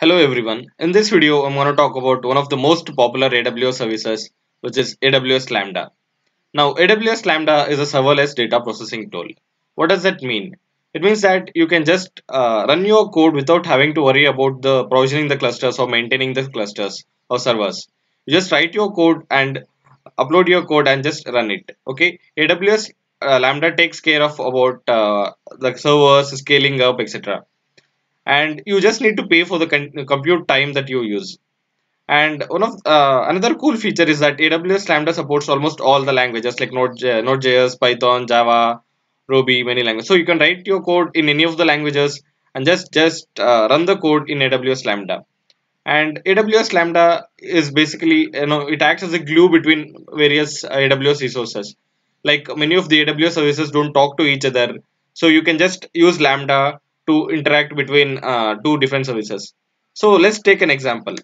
Hello everyone. In this video, I'm going to talk about one of the most popular AWS services, which is AWS Lambda. Now, AWS Lambda is a serverless data processing tool. What does that mean? It means that you can just uh, run your code without having to worry about the provisioning the clusters or maintaining the clusters or servers. You just write your code and upload your code and just run it. Okay. AWS uh, Lambda takes care of about uh, the servers, scaling up, etc and you just need to pay for the compute time that you use and one of uh, another cool feature is that aws lambda supports almost all the languages like Node, node.js python java ruby many languages so you can write your code in any of the languages and just just uh, run the code in aws lambda and aws lambda is basically you know it acts as a glue between various uh, aws resources like many of the aws services don't talk to each other so you can just use lambda to interact between uh, two different services. So let's take an example.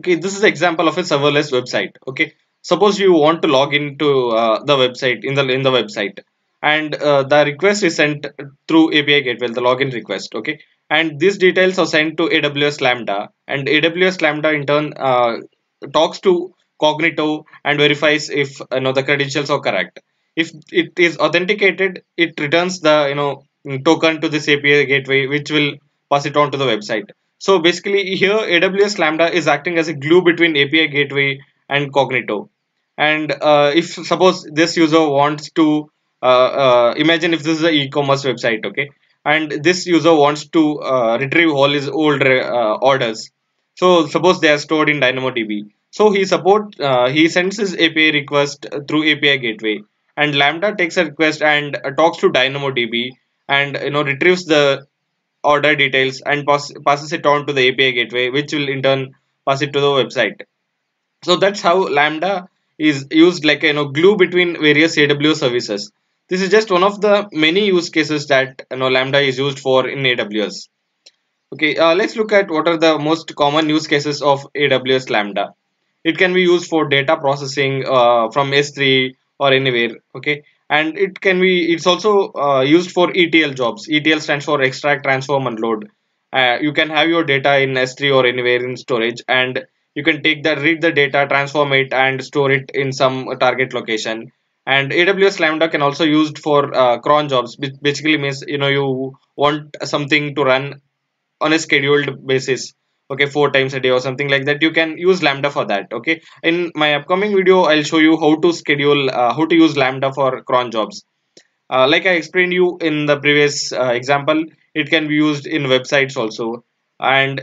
Okay, this is example of a serverless website. Okay, suppose you want to log into uh, the website in the in the website, and uh, the request is sent through API gateway, the login request. Okay, and these details are sent to AWS Lambda, and AWS Lambda in turn uh, talks to Cognito and verifies if uh, you know the credentials are correct if it is authenticated it returns the you know token to this api gateway which will pass it on to the website so basically here aws lambda is acting as a glue between api gateway and cognito and uh, if suppose this user wants to uh, uh, imagine if this is an e-commerce website okay and this user wants to uh, retrieve all his old uh, orders so suppose they are stored in dynamodb so he support uh, he sends his api request through api gateway and lambda takes a request and uh, talks to dynamodb and you know retrieves the order details and pass passes it on to the api gateway which will in turn pass it to the website so that's how lambda is used like you know glue between various aws services this is just one of the many use cases that you know lambda is used for in aws okay uh, let's look at what are the most common use cases of aws lambda it can be used for data processing uh, from s3 or anywhere okay and it can be it's also uh, used for etl jobs etl stands for extract transform and load uh, you can have your data in s3 or anywhere in storage and you can take that read the data transform it and store it in some target location and aws lambda can also used for uh, cron jobs which basically means you know you want something to run on a scheduled basis okay four times a day or something like that you can use lambda for that okay in my upcoming video i'll show you how to schedule uh, how to use lambda for cron jobs uh, like i explained you in the previous uh, example it can be used in websites also and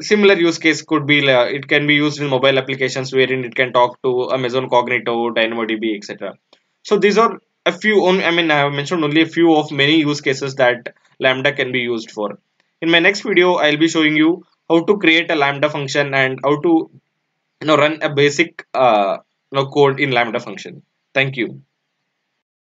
similar use case could be uh, it can be used in mobile applications wherein it can talk to amazon cognito dynamodb etc so these are a few on, i mean i have mentioned only a few of many use cases that lambda can be used for in my next video i'll be showing you how to create a lambda function and how to you know run a basic uh, you know code in lambda function thank you